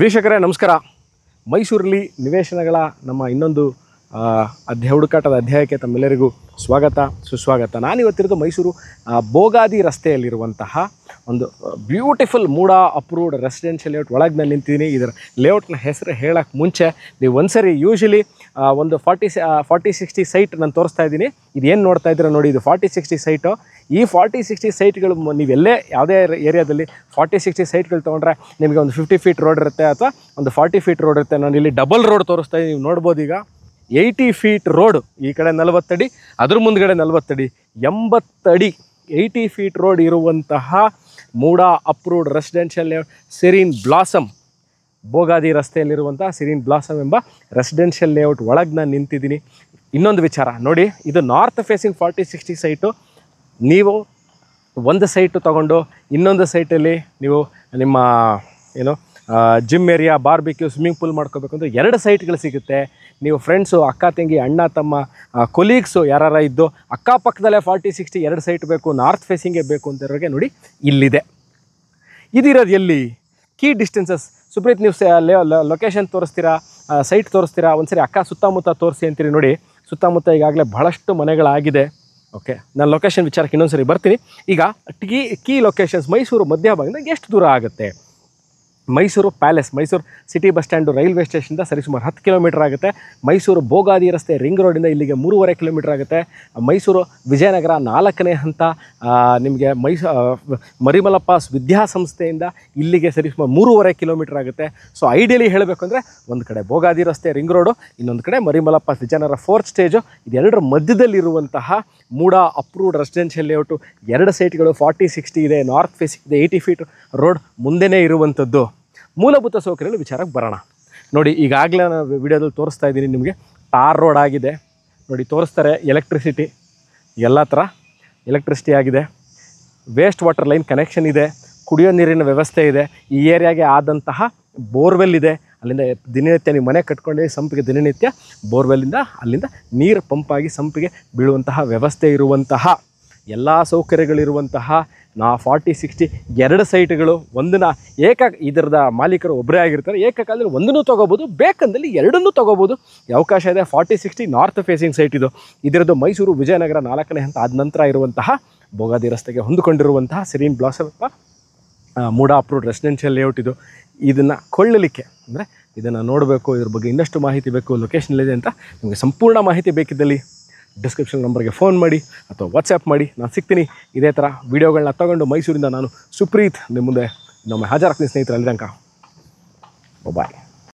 ವೀಕ್ಷಕರೇ ನಮಸ್ಕಾರ ಮೈಸೂರಲ್ಲಿ ನಿವೇಶನಗಳ ನಮ್ಮ ಇನ್ನೊಂದು ಅಧ್ಯ ಹುಡುಕಾಟದ ಅಧ್ಯಾಯಕ್ಕೆ ತಮ್ಮೆಲ್ಲರಿಗೂ ಸ್ವಾಗತ ಸುಸ್ವಾಗತ ನಾನಿವತ್ತಿರೋದು ಮೈಸೂರು ಬೋಗಾದಿ ರಸ್ತೆಯಲ್ಲಿರುವಂತಹ ಒಂದು beautiful MUDA approved residential layout ಒಳಗೆ ನಾನು ನಿಂತಿದ್ದೀನಿ ಇದರ ಲೇಔಟ್ನ ಹೆಸರು ಹೇಳೋಕ್ಕೆ ಮುಂಚೆ ನೀವು ಒಂದು ಸರಿ ಯೂಶಲಿ ಒಂದು ಫಾರ್ಟಿ ಫಾರ್ಟಿ ಸಿಕ್ಸ್ಟಿ ಸೈಟ್ ನಾನು ತೋರಿಸ್ತಾ ಇದ್ದೀನಿ ಇದೇನು ನೋಡ್ತಾ ಇದ್ದೀರಾ ನೋಡಿ ಇದು ಫಾರ್ಟಿ ಸಿಕ್ಸ್ಟಿ ಸೈಟು ಈ ಫಾರ್ಟಿ ಸಿಕ್ಸ್ಟಿ ಸೈಟ್ಗಳು ನೀವೆಲ್ಲೇ ಯಾವುದೇ ಏರಿಯಾದಲ್ಲಿ ಫಾರ್ಟಿ ಸಿಕ್ಸ್ಟಿ ಸೈಟ್ಗಳು ತೊಗೊಂಡ್ರೆ ನಿಮಗೆ ಒಂದು ಫಿಫ್ಟಿ ಫೀಟ್ ರೋಡ್ ಇರುತ್ತೆ ಅಥವಾ ಒಂದು ಫಾರ್ಟಿ ಫೀಟ್ ರೋಡ್ ಇರುತ್ತೆ ನಾನು ಇಲ್ಲಿ ಡಬಲ್ ರೋಡ್ ತೋರಿಸ್ತಾ ಇದ್ದೀನಿ ನೀವು ನೋಡ್ಬೋದು ಈಗ ಏಯ್ಟಿ ಫೀಟ್ ರೋಡು ಈ ಕಡೆ ನಲವತ್ತಡಿ ಅದ್ರ ಮುಂದ್ಗಡೆ ನಲವತ್ತಡಿ ಎಂಬತ್ತಡಿ ಏಯ್ಟಿ ಫೀಟ್ ರೋಡ್ ಇರುವಂತಹ MUDA approved residential layout Blossom Bogadi ರಸ್ತೆಯಲ್ಲಿರುವಂತಹ ಸಿರಿನ್ ಬ್ಲಾಸಮ್ ಎಂಬ ರೆಸಿಡೆನ್ಷಿಯಲ್ ಲೇಔಟ್ ಒಳಗೆ ನಾನು ನಿಂತಿದ್ದೀನಿ ಇನ್ನೊಂದು ವಿಚಾರ ನೋಡಿ ಇದು north facing forty sixty site ನೀವು ಒಂದು ಸೈಟು ತಗೊಂಡು ಇನ್ನೊಂದು ಸೈಟಲ್ಲಿ ನೀವು ನಿಮ್ಮ ಏನು gym area barbecue swimming pool ಮಾಡ್ಕೋಬೇಕು ಅಂದರೆ ಎರಡು ಸೈಟ್ಗಳು ಸಿಗುತ್ತೆ ನೀವು ಫ್ರೆಂಡ್ಸು ಅಕ್ಕ ತಂಗಿ ಅಣ್ಣ ತಮ್ಮ ಕೊಲೀಗ್ಸು ಯಾರಾರ ಇದ್ದು ಅಕ್ಕಪಕ್ಕದಲ್ಲೇ ಫಾರ್ಟಿ ಸಿಕ್ಸ್ಟಿ ಎರಡು ಸೈಟ್ ಬೇಕು ನಾರ್ತ್ ಫೇಸಿಂಗೇ ಬೇಕು ಇರೋರಿಗೆ ನೋಡಿ ಇಲ್ಲಿದೆ ಇದಿರೋದು ಎಲ್ಲಿ ಕೀ ಡಿಸ್ಟೆನ್ಸಸ್ ಸುಪ್ರೀತ್ ನೀವು ಲೊಕೇಶನ್ ತೋರಿಸ್ತೀರಾ ಸೈಟ್ ತೋರಿಸ್ತೀರಾ ಒಂದು ಸರಿ ಅಕ್ಕ ಸುತ್ತಮುತ್ತ ತೋರಿಸಿ ಅಂತೀರಿ ನೋಡಿ ಸುತ್ತಮುತ್ತ ಈಗಾಗಲೇ ಭಾಳಷ್ಟು ಮನೆಗಳಾಗಿದೆ ಓಕೆ ನಾನು ಲೊಕೇಶನ್ ವಿಚಾರಕ್ಕೆ ಇನ್ನೊಂದು ಸರಿ ಬರ್ತೀನಿ ಈಗ ಟೀ ಕೀ ಲೊಕೇಶನ್ಸ್ ಮೈಸೂರು ಮಧ್ಯ ಭಾಗದಿಂದ ಎಷ್ಟು ದೂರ ಆಗುತ್ತೆ Mysuru palace Mysuru city bus stand railway ಸ್ಟೇಷನಿಂದ ಸರಿಸುಮಾರು ಹತ್ತು ಕಿಲೋಮೀಟರ್ ಆಗುತ್ತೆ ಮೈಸೂರು ಬೋಗಾದಿ ರಸ್ತೆ ರಿಂಗ್ ರೋಡಿಂದ ಇಲ್ಲಿಗೆ ಮೂರುವರೆ ಕಿಲೋಮೀಟರ್ ಆಗುತ್ತೆ ಮೈಸೂರು ವಿಜಯನಗರ ನಾಲ್ಕನೇ ಹಂತ ನಿಮಗೆ ಮೈಸೂ ಮರಿಮಲಪ್ಪ ವಿದ್ಯಾಸಂಸ್ಥೆಯಿಂದ ಇಲ್ಲಿಗೆ ಸರಿಸುಮಾರು ಮೂರುವರೆ ಕಿಲೋಮೀಟರ್ ಆಗುತ್ತೆ ಸೊ ಐಡಿಯಲಿ ಹೇಳಬೇಕು ಅಂದರೆ ಒಂದು ಕಡೆ ಬೋಗಾದಿ ರಸ್ತೆ ರಿಂಗ್ ರೋಡು ಇನ್ನೊಂದು ಕಡೆ ಮರಿಮಲಪ್ಪ ವಿಜಯನಗರ ಫೋರ್ತ್ ಸ್ಟೇಜು ಇದೆರಡರ ಮಧ್ಯದಲ್ಲಿರುವಂತಹ ಮೂಡಾ ಅಪ್ರೂವ್ಡ್ ರೆಸಿಡೆನ್ಷಿಯಲ್ ಲೇಔಟು ಎರಡು ಸೈಟ್ಗಳು ಫಾರ್ಟಿ ಸಿಕ್ಸ್ಟಿ ಇದೆ ನಾರ್ತ್ ಫೇಸ್ ಇದೆ ಏಯ್ಟಿ ಫೀಟ್ ರೋಡ್ ಮುಂದೆನೇ ಇರುವಂಥದ್ದು ಮೂಲಭೂತ ಸೌಕರ್ಯಗಳ ವಿಚಾರಕ್ಕೆ ಬರೋಣ ನೋಡಿ ಈಗಾಗಲೇ ನಾನು ವಿಡಿಯೋದಲ್ಲಿ ತೋರಿಸ್ತಾ ಇದ್ದೀನಿ ನಿಮಗೆ ಟಾರ್ ರೋಡ್ ಆಗಿದೆ ನೋಡಿ ತೋರಿಸ್ತಾರೆ ಎಲೆಕ್ಟ್ರಿಸಿಟಿ ಎಲ್ಲ ಥರ ಎಲೆಕ್ಟ್ರಿಸಿಟಿ ಆಗಿದೆ ವೇಸ್ಟ್ ವಾಟರ್ ಲೈನ್ ಕನೆಕ್ಷನ್ ಇದೆ ಕುಡಿಯೋ ನೀರಿನ ವ್ಯವಸ್ಥೆ ಇದೆ ಈ ಏರಿಯಾಗೆ ಆದಂತಹ ಬೋರ್ವೆಲ್ ಇದೆ ಅಲ್ಲಿಂದ ದಿನನಿತ್ಯ ನೀವು ಮನೆ ಕಟ್ಕೊಂಡು ಸಂಪಿಗೆ ದಿನನಿತ್ಯ ಬೋರ್ವೆಲ್ಲಿಂದ ಅಲ್ಲಿಂದ ನೀರು ಪಂಪಾಗಿ ಸಂಪಿಗೆ ಬೀಳುವಂತಹ ವ್ಯವಸ್ಥೆ ಇರುವಂತಹ ಎಲ್ಲ ಸೌಕರ್ಯಗಳಿರುವಂತಹ ನಾ ಫಾರ್ಟಿ ಸಿಕ್ಸ್ಟಿ ಎರಡು ಸೈಟ್ಗಳು ಒಂದನ್ನು ಏಕ ಇದರದ ಮಾಲೀಕರು ಒಬ್ಬರೇ ಆಗಿರ್ತಾರೆ ಏಕಕಾಲದಲ್ಲಿ ಒಂದನ್ನು ತೊಗೋಬೋದು ಬೇಕಂದಲ್ಲಿ ಎರಡನ್ನೂ ತೊಗೋಬೋದು ಅವಕಾಶ ಇದೆ forty sixty north facing site ಇದು ಇದರದ್ದು ಮೈಸೂರು ವಿಜಯನಗರ ನಾಲ್ಕನೇ ಹಂತ ಆದ ನಂತರ ಇರುವಂತಹ ಬೋಗಾದಿ ರಸ್ತೆಗೆ ಹೊಂದಿಕೊಂಡಿರುವಂತಹ Serene Blossom MUDA approved residential layout ಇದು ಇದನ್ನು ಕೊಳ್ಳಲಿಕ್ಕೆ ಅಂದರೆ ಇದನ್ನು ನೋಡಬೇಕು ಇದ್ರ ಬಗ್ಗೆ ಇನ್ನಷ್ಟು ಮಾಹಿತಿ ಬೇಕು ಲೊಕೇಶನ್ ಇದೆ ಅಂತ ನಿಮಗೆ ಸಂಪೂರ್ಣ ಮಾಹಿತಿ ಬೇಕಿದ್ದಲ್ಲಿ ಡಿಸ್ಕ್ರಿಪ್ಷನ್ ನಂಬರ್ಗೆ ಫೋನ್ ಮಾಡಿ ಅಥವಾ ವಾಟ್ಸ್ಯಾಪ್ ಮಾಡಿ ನಾನು ಸಿಗ್ತೀನಿ ಇದೇ ಥರ ವೀಡಿಯೋಗಳನ್ನ ತೊಗೊಂಡು ಮೈಸೂರಿಂದ ನಾನು ಸುಪ್ರೀತ್ ನಿಮ್ಮ ಮುಂದೆ ನಮ್ಮ ಹಾಜರಾಗ್ತೀನಿ ಸ್ನೇಹಿತರಲ್ಲಿ ಅಲ್ಲಿ ತನಕ ಬಾಯ್